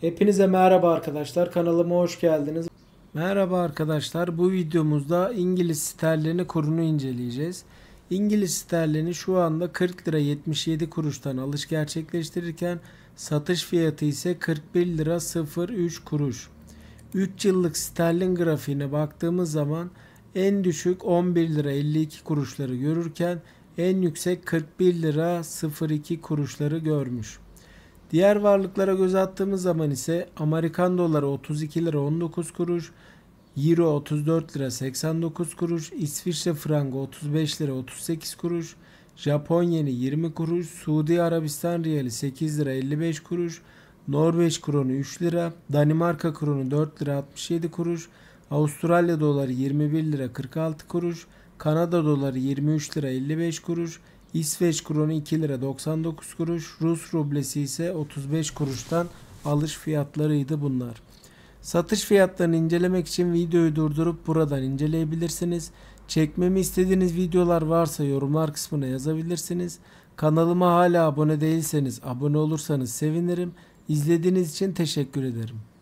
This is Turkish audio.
Hepinize merhaba arkadaşlar. Kanalıma hoş geldiniz. Merhaba arkadaşlar. Bu videomuzda İngiliz sterlini kurunu inceleyeceğiz. İngiliz sterlini şu anda 40 lira 77 kuruştan alış gerçekleştirirken satış fiyatı ise 41 lira 03 kuruş. 3 yıllık sterlin grafiğine baktığımız zaman en düşük 11 lira 52 kuruşları görürken en yüksek 41 lira 02 kuruşları görmüş. Diğer varlıklara göz attığımız zaman ise Amerikan doları 32 lira 19 kuruş, Euro 34 lira 89 kuruş, İsviçre frangı 35 lira 38 kuruş, Japon yeni 20 kuruş, Suudi Arabistan riyali 8 lira 55 kuruş, Norveç kronu 3 lira, Danimarka kronu 4 lira 67 kuruş, Avustralya doları 21 lira 46 kuruş, Kanada doları 23 lira 55 kuruş, İsveç kronu 2 lira 99 kuruş. Rus rublesi ise 35 kuruştan alış fiyatlarıydı bunlar. Satış fiyatlarını incelemek için videoyu durdurup buradan inceleyebilirsiniz. Çekmemi istediğiniz videolar varsa yorumlar kısmına yazabilirsiniz. Kanalıma hala abone değilseniz abone olursanız sevinirim. İzlediğiniz için teşekkür ederim.